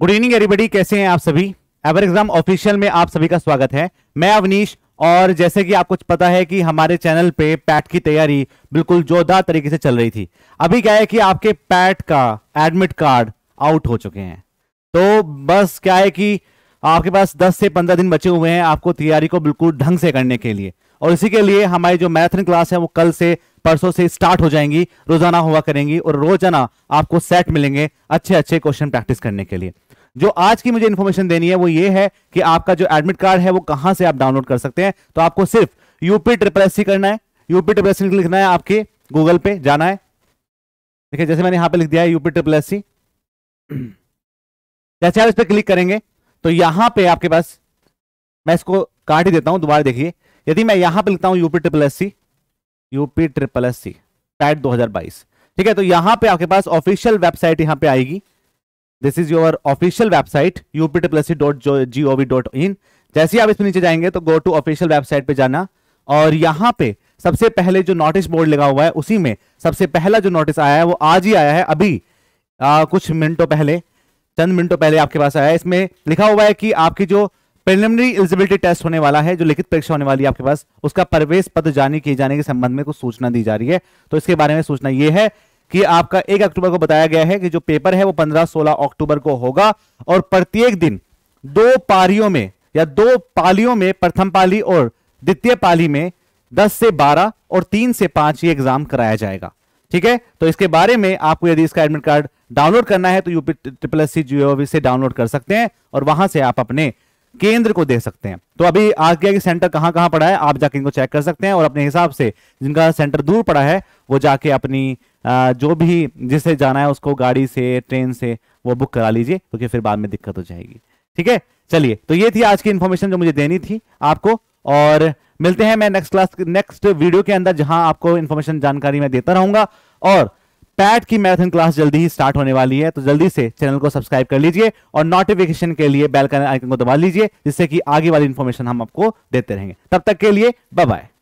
good evening everybody कैसे हैं आप सभी एवर एग्जाम ऑफिशियल में आप सभी का स्वागत है मैं अवनीश और जैसे कि आपको पता है कि हमारे चैनल पे पैट की तैयारी बिल्कुल जोरदार तरीके से चल रही थी अभी क्या है कि आपके पैट का एडमिट कार्ड आउट हो चुके हैं तो बस क्या है कि आपके पास 10 से 15 दिन बचे हुए हैं आपको तैयारी को बिल्कुल ढंग से करने के लिए और इसी के लिए हमारी जो मैराथन क्लास है वो कल से परसों से स्टार्ट हो जाएंगी रोजाना हुआ करेंगी और रोजाना आपको सेट मिलेंगे अच्छे अच्छे क्वेश्चन प्रैक्टिस करने के लिए जो आज की मुझे इन्फॉर्मेशन देनी है वो ये है कि आपका जो एडमिट कार्ड है वो कहां से आप डाउनलोड कर सकते हैं तो आपको सिर्फ यूपी ट्रिपल करना है यूपी ट्रिपल लिखना है आपके गूगल पे जाना है देखिए जैसे मैंने यहां पे लिख दिया है यूपी ट्रिपल एस जैसे आप इस पर क्लिक करेंगे तो यहां पे आपके पास मैं इसको काट ही देता हूं दोबारा देखिए यदि मैं यहां पे लिखता हूं UP triple S C UP triple S C PET बाईस ठीक है तो यहां पे आपके पास ऑफिशियल वेबसाइट यहां पे आएगी this is your official website यूपीटीप्लसी.gov.in जैसे ही आप इसमें नीचे जाएंगे तो गो टू ऑफिशियल वेबसाइट पे जाना और यहाँ पे सबसे पहले जो नोटिस बोर्ड लगा हुआ है उसी में सबसे पहला जो नोटिस आया है वो आज ही आया है अभी आ, कुछ मिनटों पहले चंद मिनटों पहले आपके पास आया है इसमें लिखा हुआ है कि आपकी जो प्रिलिमिनरी एलिजिबिलिटी टेस्ट होने वाला है जो लिखित परीक्षा होने वाली है आपके पास उसका प्रवेश पत्र जारी किए जाने के संबंध में कुछ सूचना दी जा रही है तो इसके बारे में सूचना यह है कि आपका एक अक्टूबर को बताया गया है कि जो पेपर है वो पंद्रह सोलह अक्टूबर को होगा और प्रत्येक दिन दो पारियों में या दो पालियों में प्रथम पाली और द्वितीय पाली में दस से बारह और तीन से पांच ये एग्जाम कराया जाएगा ठीक है तो इसके बारे में आपको यदि इसका एडमिट कार्ड डाउनलोड करना है तो यूपी ट्रिपल एस सी जी से डाउनलोड कर सकते हैं और वहां से आप अपने केंद्र को दे सकते हैं तो अभी गया कि सेंटर कहां कहां पड़ा है आप जाके इनको चेक कर सकते हैं और अपने हिसाब से जिनका सेंटर दूर पड़ा है वो जाके अपनी जो भी जिसे जाना है उसको गाड़ी से ट्रेन से वो बुक करा लीजिए क्योंकि तो फिर बाद में दिक्कत हो जाएगी ठीक है चलिए तो ये थी आज की इन्फॉर्मेशन जो मुझे देनी थी आपको और मिलते हैं मैं नेक्स्ट क्लास नेक्स्ट वीडियो के अंदर जहां आपको इन्फॉर्मेशन जानकारी मैं देता रहूंगा और पैट की मैराथन क्लास जल्दी ही स्टार्ट होने वाली है तो जल्दी से चैनल को सब्सक्राइब कर लीजिए और नोटिफिकेशन के लिए बेल का आइकन को दबा लीजिए जिससे कि आगे वाली इन्फॉर्मेशन हम आपको देते रहेंगे तब तक के लिए बाय बाय